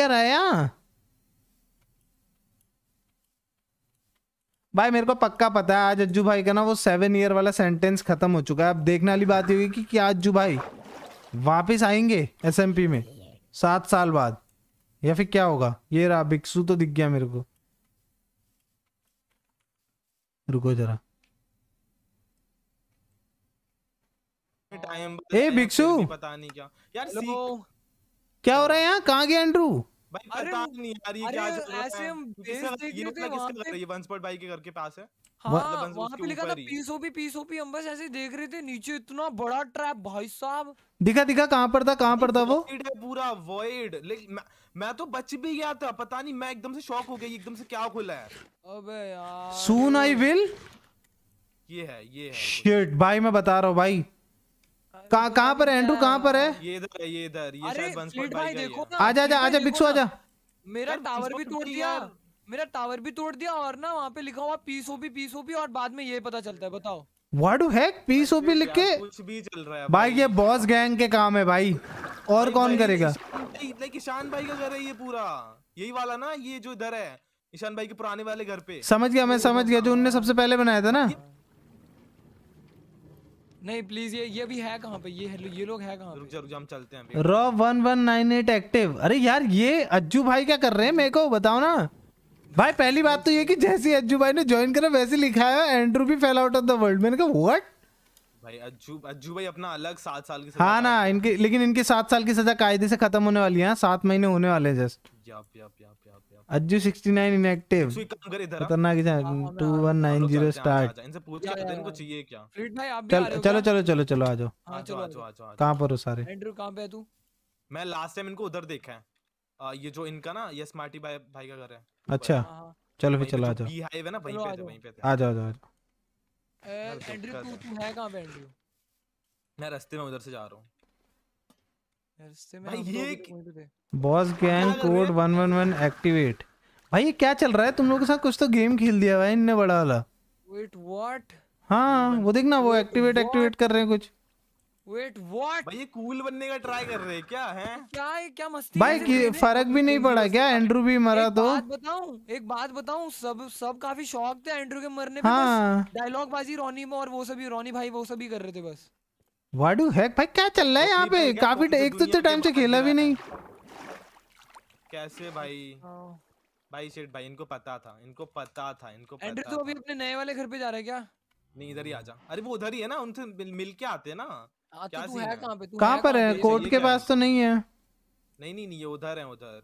क्या रहा है यहाँ भाई मेरे को पक्का पता है आज अज्जू भाई का ना वो सेवन ईयर वाला सेंटेंस खत्म हो चुका है अब देखने वाली बात होगी कि क्या अज्जू भाई वापस आएंगे एसएमपी में सात साल बाद या फिर क्या होगा ये रहा बिक्सू तो दिख गया मेरे को रुको जरा ए बिक्सू पता नहीं क्या यार क्या हो रहा है यहाँ कहाँ गया एंड्रू भाई पता नहीं यार ये क्या चल है ऐसे हम भेज देंगे तो किसका लग रहा है ये वन स्पॉट के घर के पास है हाँ मतलब वहाँ पे लिखा था पीसोपी पीसोपी हम बस ऐसे देख रहे थे नीचे इतना बड़ा ट्रैप भाई साहब दिखा दिखा कहाँ पर था कहाँ पर था वो पूरा वॉइड मैं, मैं तो बच भी गया था पता नहीं मैं एकदम से शॉक हो गया एकदम से क्या खुला है अबे यार सून आई विल ये है ये है शिट भाई मैं बता रहा हूँ भाई कहाँ कहाँ पर है एंड्रू कहाँ पर है ये इधर ये इधर ये शायद बंसपोर्ट भाई देखो आजा आजा आजा बिक्सू आजा मेरा टावर भी तोड़ दिया मेरा टावर भी तोड़ दिया और ना वहाँ पे लिखा हुआ पीस ओपी पीस ओपी और बाद में ये पता चलता है बताओ वाडू हैक पीस ओपी लिख के कुछ भी चल रहा है भाई ये बॉस गैंग के काम है भाई और कौन करेगा किसान भाई का घर है ये पूरा यही वाला ना ये जो इधर है ईशान भाई के पुराने वाले घर पे समझ गया मैं समझ गया जो उनने सबसे पहले बनाया था ना नहीं प्लीज ये ये भी है कहाँ पे ये ये लोग है कहाँ रुक रुक हम चलते हैं raw one one nine eight active अरे यार ये अज्जू भाई क्या कर रहे हैं मेरे को बताओ ना भाई पहली बात तो ये कि जैसे अज्जू भाई ने ज्वाइन करा वैसे लिखा है एंड्रू भी fail out of the world मैंने कहा व्हाट भाई अज्जू अज्जू भाई अपना अलग सात साल की हाँ ना इनके लेकिन इनके सात साल की सजा कायदे से खत्म होने वाली है हाँ, सात महीने होने वाले जस्ट याप याप याप अज्जू 69 इनएक्टिव खतरनाक इंसान 2190 स्टार्ट इनसे पूछ के पता इनको चाहिए क्या चलो चलो चलो हाँ, हाँ, चलो आ जाओ कहाँ पर हो सारे एंड्रू पे तू मैं लास्ट टाइम इनको उधर देखा है आ, ये जो इनका ना ये स्मार्टी भाई भाई का घर है अच्छा हाँ, चलो फिर चलो आ जाओ बी हाइवे ना वहीं पे है वहीं पे आ जाओ आ जाओ एंड्रयू तू तू है कहां पे एंड्रयू मैं रास्ते में उधर से जा रहा हूं बॉस गैंग कोड 111 एक्टिवेट भाई ये क्या चल रहा है तुम लोगों के साथ कुछ तो गेम खेल दिया भाई इनने बड़ा वाला वेट व्हाट हां वो देख ना वो एक्टिवेट एक्टिवेट कर रहे हैं कुछ वेट व्हाट भाई ये कूल बनने का ट्राई कर रहे हैं क्या है क्या है क्या मस्ती भाई की फर्क भी नहीं पड़ा क्या एंड्रू भी मरा तो एक बात बताऊं एक बात बताऊं सब सब काफी शौक थे एंड्रू के मरने पे हाँ डायलॉग बाजी रोनी में और वो सभी रोनी भाई वो सभी कर रहे थे बस वाडू हैक भाई क्या चल रहा है यहाँ पे तो काफी एक तो टाइम से खेला भी नहीं कैसे भाई हाँ। भाई शेट भाई इनको पता था इनको पता था इनको पता तो अभी अपने नए वाले घर पे जा रहे क्या नहीं इधर ही आ जा अरे वो उधर ही है ना उनसे मिल के आते हैं ना हाँ, तो क्या तू है कहां पे तू पर है कोर्ट के पास तो नहीं है नहीं नहीं नहीं ये उधर है उधर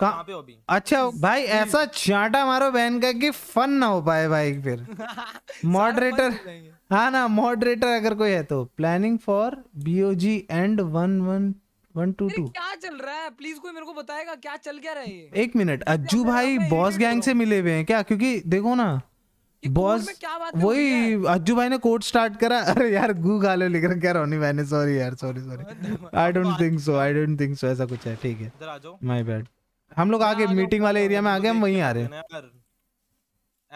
कहां पे अभी अच्छा भाई ऐसा चाटा मारो बहन का कि फन ना हो पाए भाई फिर मॉडरेटर हाँ ना मॉडरेटर अगर कोई है तो planning for BOG and one one one two two क्या चल रहा है प्लीज कोई मेरे को बताएगा क्या चल क्या रहा है एक मिनट अज्जू भाई बॉस गैंग से मिले हुए हैं क्या क्योंकि देखो ना बॉस वही अज्जू भाई ने कोर्ट स्टार्ट करा अरे यार गू गालो लेकर क्या रोनी मैंने सॉरी यार sorry sorry I don't think so I don't think so ऐसा कुछ है ठीक है माय बैड हम लोग आगे मीटिंग वाले एरिया में आ गए हम वहीं आ रहे हैं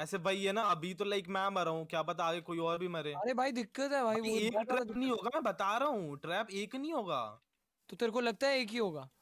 ऐसे भाई ये ना अभी तो लाइक मैं मरा हूँ क्या पता आगे कोई और भी मरे अरे भाई दिक्कत है भाई एक ट्रैप नहीं होगा मैं बता रहा हूँ ट्रैप एक नहीं होगा तो तेरे को लगता है एक ही होगा